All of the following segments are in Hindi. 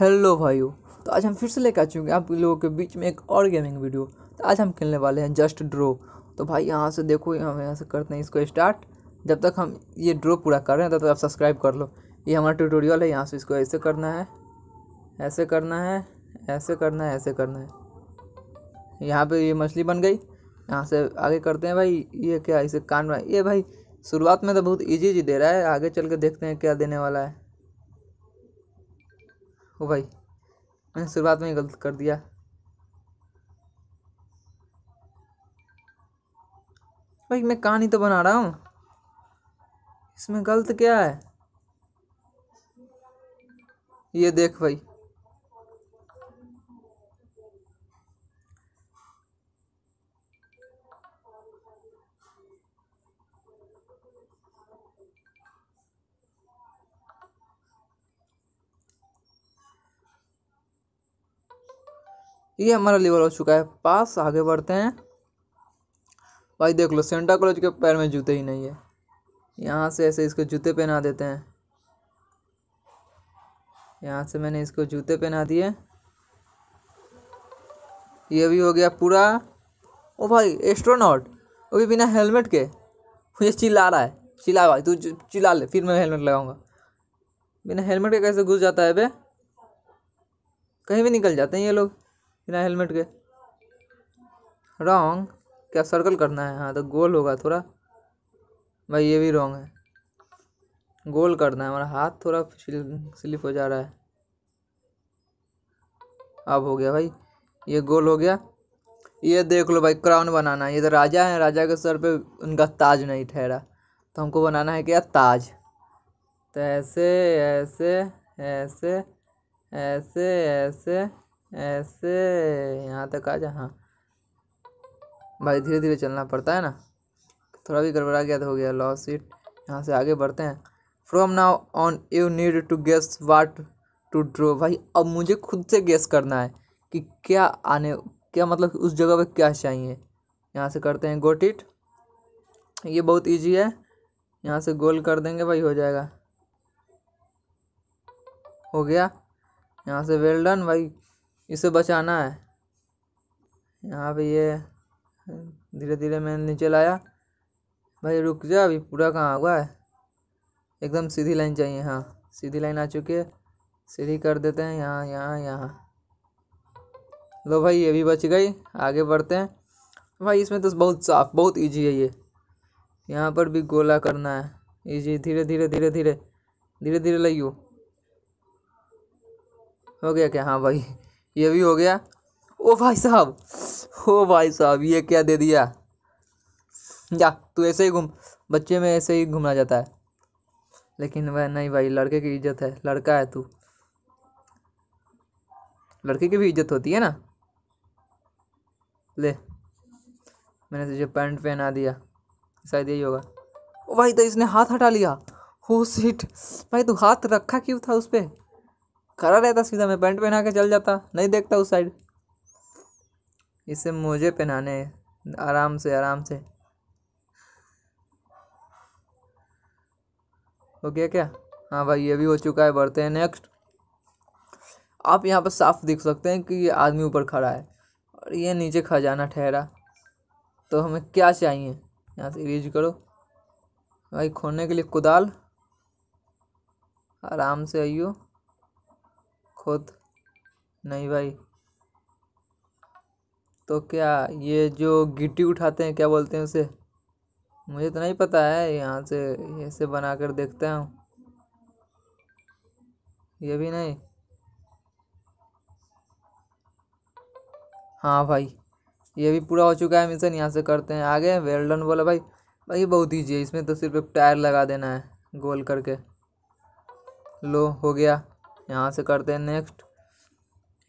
हेलो भाइयों तो आज हम फिर से लेकर आ चुके हैं आप लोगों के बीच में एक और गेमिंग वीडियो तो आज हम खेलने वाले हैं जस्ट ड्रो तो भाई यहाँ से देखो हम यहाँ से करते हैं इसको स्टार्ट जब तक हम ये ड्रो पूरा कर रहे हैं तब तो तक आप सब्सक्राइब कर लो ये हमारा ट्यूटोरियल है यहाँ से इसको ऐसे करना है ऐसे करना है ऐसे करना है ऐसे करना है यहाँ पर ये मछली बन गई यहाँ से आगे करते हैं भाई ये क्या इसे कान ये भाई शुरुआत में तो बहुत ईजी ईजी दे रहा है आगे चल के देखते हैं क्या देने वाला है ओ भाई मैंने शुरुआत में ही गलत कर दिया भाई मैं कहानी तो बना रहा हूँ इसमें गलत क्या है ये देख भाई ये हमारा लेवल हो चुका है पास आगे बढ़ते हैं भाई देख लो सेंटा कॉलेज के पैर में जूते ही नहीं है यहाँ से ऐसे इसको जूते पहना देते हैं यहाँ से मैंने इसको जूते पहना दिए ये भी हो गया पूरा ओ भाई एस्ट्रोनॉट वो भी बिना हेलमेट के ये चिल्ला रहा है चिल्ला भाई तू चिल्ला ले फिर मैं हेलमेट लगाऊंगा बिना हेलमेट के कैसे घुस जाता है बे कहीं भी निकल जाते हैं ये लोग बिना हेलमेट के रॉन्ग क्या सर्कल करना है हाँ तो गोल होगा थोड़ा भाई ये भी रॉन्ग है गोल करना है हमारा हाथ थोड़ा स्लिप हो जा रहा है अब हो गया भाई ये गोल हो गया ये देख लो भाई क्राउन बनाना है ये तो राजा है राजा के सर पे उनका ताज नहीं ठहरा तो हमको बनाना है क्या ताज तो ऐसे ऐसे ऐसे ऐसे ऐसे ऐसे यहाँ तक आ जा हाँ भाई धीरे धीरे चलना पड़ता है ना थोड़ा भी गड़बड़ा गया तो हो गया लॉ सीट यहाँ से आगे बढ़ते हैं from now on you need to guess what to draw भाई अब मुझे खुद से गेस करना है कि क्या आने क्या मतलब उस जगह पे क्या चाहिए यहाँ से करते हैं गोट इट ये बहुत इजी है यहाँ से गोल कर देंगे भाई हो जाएगा हो गया यहाँ से वेल डन भाई इसे बचाना है यहाँ पे ये धीरे धीरे मैंने नीचे लाया भाई रुक जा अभी पूरा कहाँ हुआ है एकदम सीधी लाइन चाहिए हाँ सीधी लाइन आ चुकी है सीधी कर देते हैं यहाँ यहाँ यहाँ लो भाई ये भी बच गई आगे बढ़ते हैं भाई इसमें तो बहुत साफ बहुत इजी है ये यहाँ पर भी गोला करना है इजी धीरे धीरे धीरे धीरे धीरे धीरे लाइयो हो गया क्या हाँ भाई ये भी हो गया ओ भाई साहब ओ भाई साहब ये क्या दे दिया जा तू ऐसे ही घूम बच्चे में ऐसे ही घूमना जाता है लेकिन वह नहीं भाई लड़के की इज्जत है लड़का है तू लड़के की भी इज्जत होती है ना ले मैंने तुझे पैंट पहना दिया शायद यही होगा ओ भाई तो इसने हाथ हटा लिया हो सीट भाई तू हाथ रखा क्यों था उस पर खड़ा रहता सीधा मैं पैंट पहना के चल जाता नहीं देखता उस साइड इसे मुझे पहनाने आराम से आराम से ओके क्या हाँ भाई ये भी हो चुका है बढ़ते हैं नेक्स्ट आप यहाँ पर साफ देख सकते हैं कि ये आदमी ऊपर खड़ा है और ये नीचे खजाना ठहरा तो हमें क्या चाहिए यहाँ से रीज करो भाई खोलने के लिए कुदाल आराम से आइयो खुद नहीं भाई तो क्या ये जो गिट्टी उठाते हैं क्या बोलते हैं उसे मुझे तो नहीं पता है यहाँ से ऐसे बना कर देखता हूँ ये भी नहीं हाँ भाई ये भी पूरा हो चुका है मिशन यहाँ से करते हैं आगे वेल्डन बोला भाई भाई बहुत ईजी है इसमें तो सिर्फ एक टायर लगा देना है गोल करके लो हो गया यहाँ से करते हैं नेक्स्ट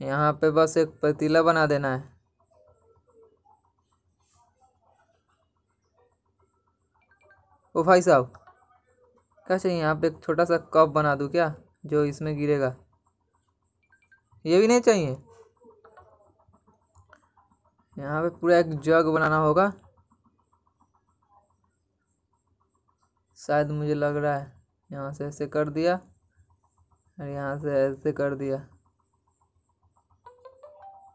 यहाँ पे बस एक पतीला बना देना है ओ भाई साहब क्या चाहिए यहाँ पे एक छोटा सा कप बना दूँ क्या जो इसमें गिरेगा ये भी नहीं चाहिए यहाँ पे पूरा एक जग बनाना होगा शायद मुझे लग रहा है यहाँ से ऐसे कर दिया और यहाँ से ऐसे कर दिया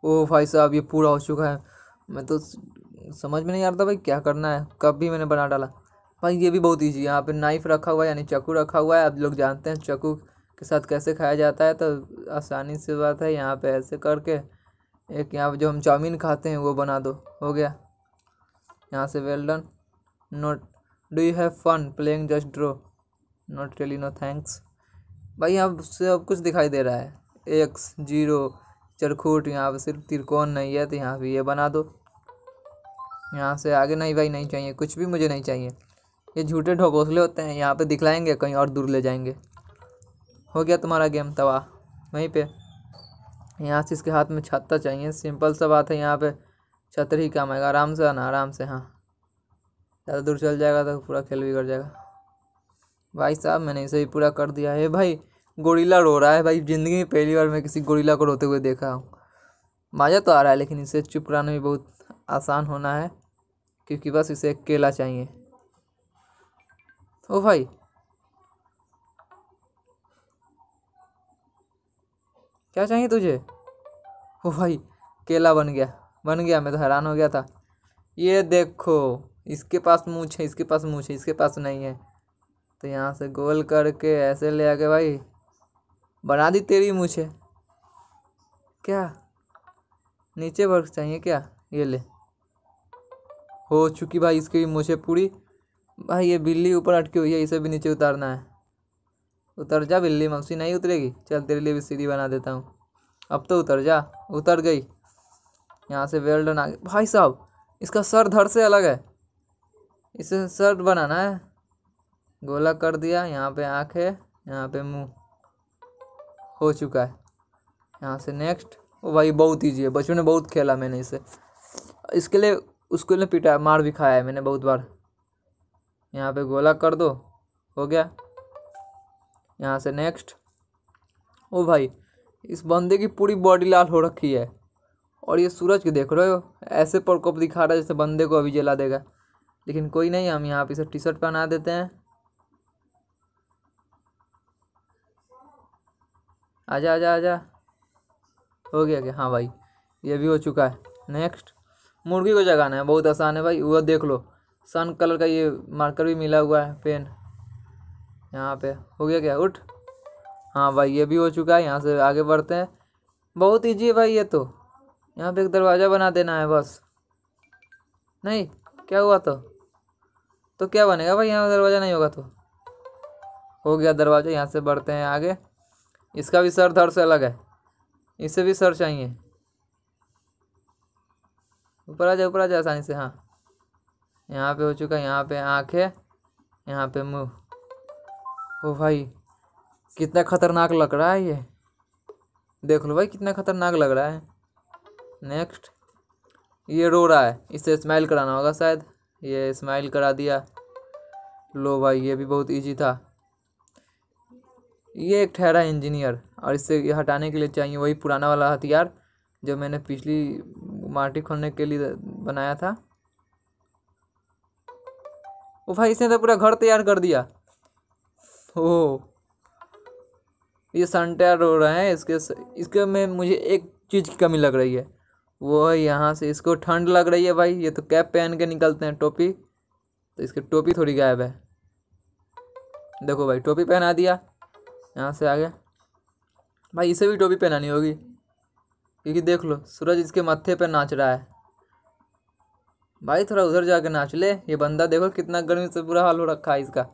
ओ भाई साहब ये पूरा हो चुका है मैं तो समझ में नहीं आ रहा था भाई क्या करना है कब भी मैंने बना डाला भाई ये भी बहुत ईजी यहाँ पे नाइफ रखा हुआ है यानी चाकू रखा हुआ है आप लोग जानते हैं चाकू के साथ कैसे खाया जाता है तो आसानी से बात है यहाँ पे ऐसे करके एक यहाँ पर जो हम चाउमीन खाते हैं वो बना दो हो गया यहाँ से well done not do you have fun playing just draw not really no thanks भाई यहाँ सब कुछ दिखाई दे रहा है एक्स जीरो चरखूट यहाँ पर सिर्फ त्रिकोण नहीं है तो यहाँ पर ये बना दो यहाँ से आगे नहीं भाई नहीं चाहिए कुछ भी मुझे नहीं चाहिए ये झूठे ढोकोसले होते हैं यहाँ पे दिखलाएंगे कहीं और दूर ले जाएंगे हो गया तुम्हारा गेम तबाह वहीं पे यहाँ से इसके हाथ में छत्ता चाहिए सिंपल सा बात है यहाँ पे छतर ही काम आएगा आराम से आना आराम से हाँ ज़्यादा दूर चल जाएगा तो पूरा खेल भी कर जाएगा भाई साहब मैंने इसे भी पूरा कर दिया है भाई गोरीला रो रहा है भाई ज़िंदगी में पहली बार मैं किसी गोरीला को रोते हुए देखा हूँ मज़ा तो आ रहा है लेकिन इसे चुप रहने भी बहुत आसान होना है क्योंकि बस इसे अकेला केला चाहिए ओ भाई क्या चाहिए तुझे ओ भाई केला बन गया बन गया मैं तो हैरान हो गया था ये देखो इसके पास मूछ है इसके पास मूछ है इसके पास नहीं है तो यहाँ से गोल करके ऐसे ले आके भाई बना दी तेरी मुझे क्या नीचे वर्क चाहिए क्या ये ले हो चुकी भाई इसकी मुझे पूरी भाई ये बिल्ली ऊपर अटकी हुई है इसे भी नीचे उतारना है उतर जा बिल्ली मौसी नहीं उतरेगी चल तेरे लिए भी सीढ़ी बना देता हूँ अब तो उतर जा उतर गई यहाँ से वेल्डन आ गई भाई साहब इसका सर धड़ से अलग है इसे सर बनाना है गोला कर दिया यहाँ पे आँख है यहाँ पे मुंह हो चुका है यहाँ से नेक्स्ट ओ भाई बहुत ईजी है बचपन में बहुत खेला मैंने इसे इसके लिए उसको लिए पिटा मार भी खाया है मैंने बहुत बार यहाँ पे गोला कर दो हो गया यहाँ से नेक्स्ट ओ भाई इस बंदे की पूरी बॉडी लाल हो रखी है और ये सूरज को देख रहे हो ऐसे प्रकोप दिखा रहा है जैसे बंदे को अभी जला देगा लेकिन कोई नहीं हम यहाँ पे इसे टी शर्ट पहना देते हैं आजा आजा आजा हो गया क्या हाँ भाई ये भी हो चुका है नेक्स्ट मुर्गी को जगाना है बहुत आसान है भाई वह देख लो सन कलर का ये मार्कर भी मिला हुआ है पेन यहाँ पे हो गया क्या उठ हाँ भाई ये भी हो चुका है यहाँ से आगे बढ़ते हैं बहुत ईजी है भाई ये तो यहाँ पे एक दरवाज़ा बना देना है बस नहीं क्या हुआ तो तो क्या बनेगा भाई यहाँ दरवाज़ा नहीं होगा तो हो गया दरवाज़ा यहाँ से बढ़ते हैं आगे इसका भी सर धड़ से अलग है इसे भी सर चाहिए ऊपर आ जाए ऊपर आ जाए आसानी से हाँ यहाँ पे हो चुका है यहाँ पे आँखें यहाँ पे मुंह ओ भाई कितना खतरनाक लग रहा है ये देख लो भाई कितना खतरनाक लग रहा है नेक्स्ट ये रो रहा है इसे स्माइल कराना होगा शायद ये स्माइल करा दिया लो भाई ये भी बहुत इजी था ये एक ठहरा इंजीनियर और इससे ये हटाने के लिए चाहिए वही पुराना वाला हथियार जो मैंने पिछली माटी खोलने के लिए बनाया था ओ भाई इसने तो पूरा घर तैयार कर दिया ओ ये सनटेयर हो रहे हैं इसके इसके में मुझे एक चीज़ की कमी लग रही है वो है यहाँ से इसको ठंड लग रही है भाई ये तो कैप पहन के निकलते हैं टोपी तो इसकी टोपी थोड़ी गायब है देखो भाई टोपी पहना दिया यहाँ से आगे भाई इसे भी टोपी पहनानी होगी क्योंकि देख लो सूरज इसके मत्थे पर नाच रहा है भाई थोड़ा उधर जाके नाच ले ये बंदा देखो कितना गर्मी से बुरा हाल हो रखा है इसका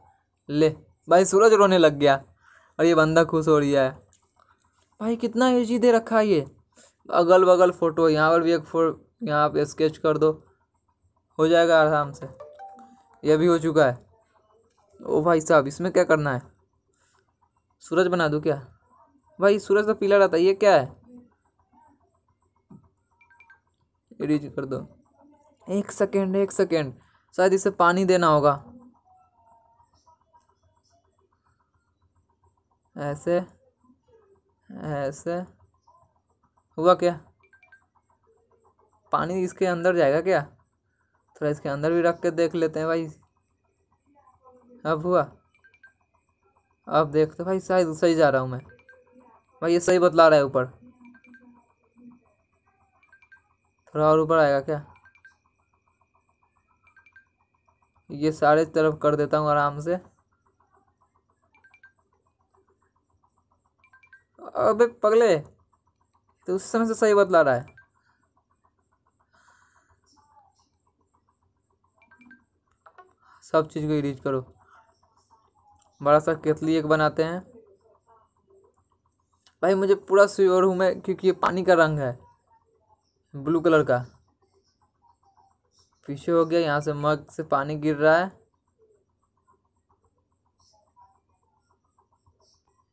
ले भाई सूरज रोने लग गया और ये बंदा खुश हो रहा है भाई कितना एजी दे रखा है ये अगल बगल फ़ोटो यहाँ पर भी एक फो यहाँ पर स्केच कर दो हो जाएगा आराम से यह भी हो चुका है ओ भाई साहब इसमें क्या करना है सूरज बना दूँ क्या भाई सूरज तो पीला रहता है ये क्या है एडिट कर दो एक सेकेंड एक सेकेंड शायद इसे पानी देना होगा ऐसे ऐसे हुआ क्या पानी इसके अंदर जाएगा क्या थोड़ा इसके अंदर भी रख के देख लेते हैं भाई अब हुआ अब देखते तो भाई शायद सही जा रहा हूँ मैं भाई ये सही बतला रहा है ऊपर थोड़ा और ऊपर आएगा क्या ये सारे तरफ कर देता हूँ आराम से अबे पगले तो उस समय से सही बतला रहा है सब चीज़ को रीच करो बड़ा सा केतली एक बनाते हैं भाई मुझे पूरा स्योर हूँ मैं क्योंकि ये पानी का रंग है ब्लू कलर का पीछे हो गया यहाँ से मग से पानी गिर रहा है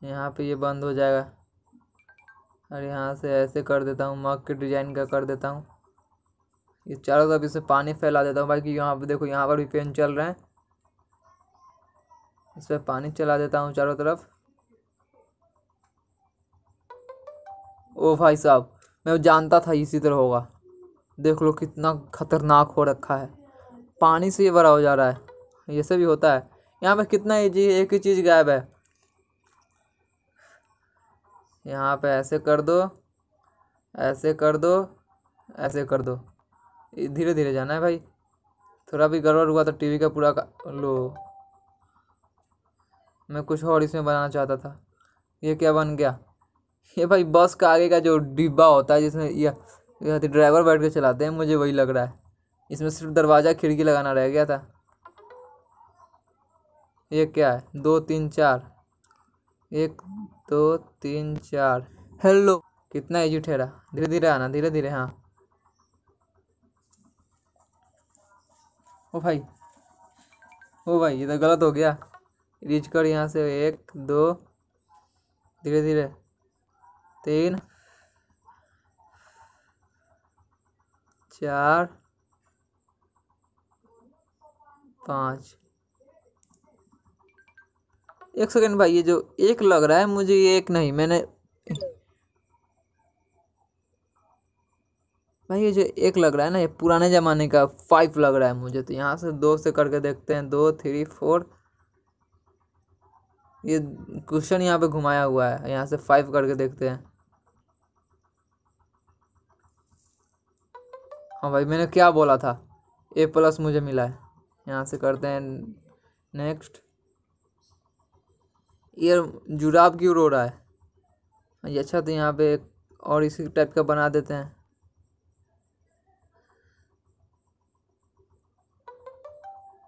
यहाँ पे ये बंद हो जाएगा और यहाँ से ऐसे कर देता हूँ मग के डिजाइन का कर देता हूँ ये चारों तरफ इसे पानी फैला देता हूँ भाई कि यहाँ पे देखो यहाँ पर भी पेन चल रहे हैं इस पर पानी चला देता हूँ चारों तरफ ओ भाई साहब मैं जानता था इसी तरह होगा देख लो कितना खतरनाक हो रखा है पानी से ये भरा हो जा रहा है ये सब भी होता है यहाँ पे कितना ही चीज एक ही चीज़ गायब है यहाँ पे ऐसे कर दो ऐसे कर दो ऐसे कर दो धीरे धीरे जाना है भाई थोड़ा भी गड़बड़ हुआ तो टीवी का पूरा का लो मैं कुछ और इसमें बनाना चाहता था ये क्या बन गया ये भाई बस का आगे का जो डिब्बा होता है जिसमें यह ड्राइवर बैठ के चलाते हैं मुझे वही लग रहा है इसमें सिर्फ दरवाज़ा खिड़की लगाना रह गया था ये क्या है दो तीन चार एक दो तीन चार हेलो कितना एजी ठहरा धीरे धीरे आना धीरे धीरे हाँ ओ भाई ओ भाई ये तो गलत हो गया रिज कर यहाँ से एक दो धीरे धीरे तीन चार पाँच एक सेकेंड भाई ये जो एक लग रहा है मुझे ये एक नहीं मैंने भाई ये जो एक लग रहा है ना ये पुराने ज़माने का फाइव लग रहा है मुझे तो यहाँ से दो से करके देखते हैं दो थ्री फोर ये क्वेश्चन यहाँ पे घुमाया हुआ है यहाँ से फाइव करके देखते हैं हाँ भाई मैंने क्या बोला था ए प्लस मुझे मिला है यहाँ से करते हैं नेक्स्ट ये जुराब क्यों रो रहा है ये हाँ अच्छा तो यहाँ पे एक और इसी टाइप का बना देते हैं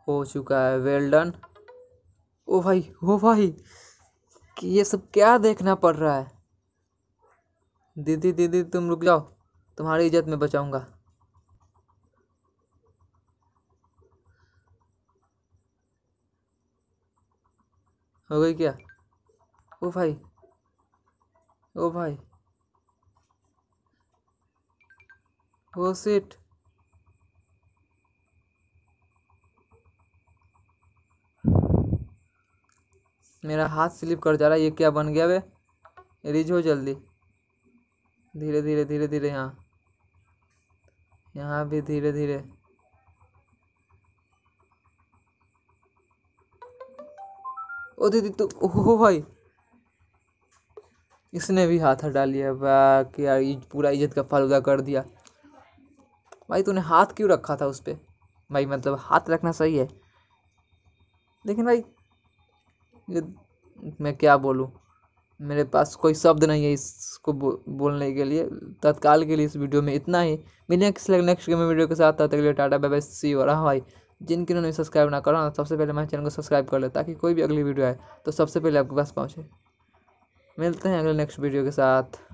हो चुका है वेल डन ओ भाई हो भाई कि ये सब क्या देखना पड़ रहा है दीदी दीदी तुम रुक जाओ तुम्हारी इज्जत में बचाऊंगा हो गई क्या ओ भाई ओ भाई ओ सिट मेरा हाथ स्लिप कर जा रहा है ये क्या बन गया वे रिज हो जल्दी धीरे धीरे धीरे धीरे यहाँ यहाँ भी धीरे धीरे ओ दीदी तू हो भाई इसने भी हाथ हटा लिया वाह क्या पूरा इज्जत का उदा कर दिया भाई तूने हाथ क्यों रखा था उस पर भाई मतलब हाथ रखना सही है लेकिन भाई ये मैं क्या बोलूँ मेरे पास कोई शब्द नहीं है इसको बो, बोलने के लिए तत्काल के लिए इस वीडियो में इतना ही मिलने किसी नेक्स्ट गेम वीडियो के साथ तब तक लिए टाटा बाय बाय सी और हाँ भाई जिनकी सब्सक्राइब ना करा सबसे पहले हमारे चैनल को सब्सक्राइब कर ले ताकि कोई भी अगली वीडियो आए तो सबसे पहले आपके पास पहुँचे मिलते हैं अगले नेक्स्ट वीडियो के साथ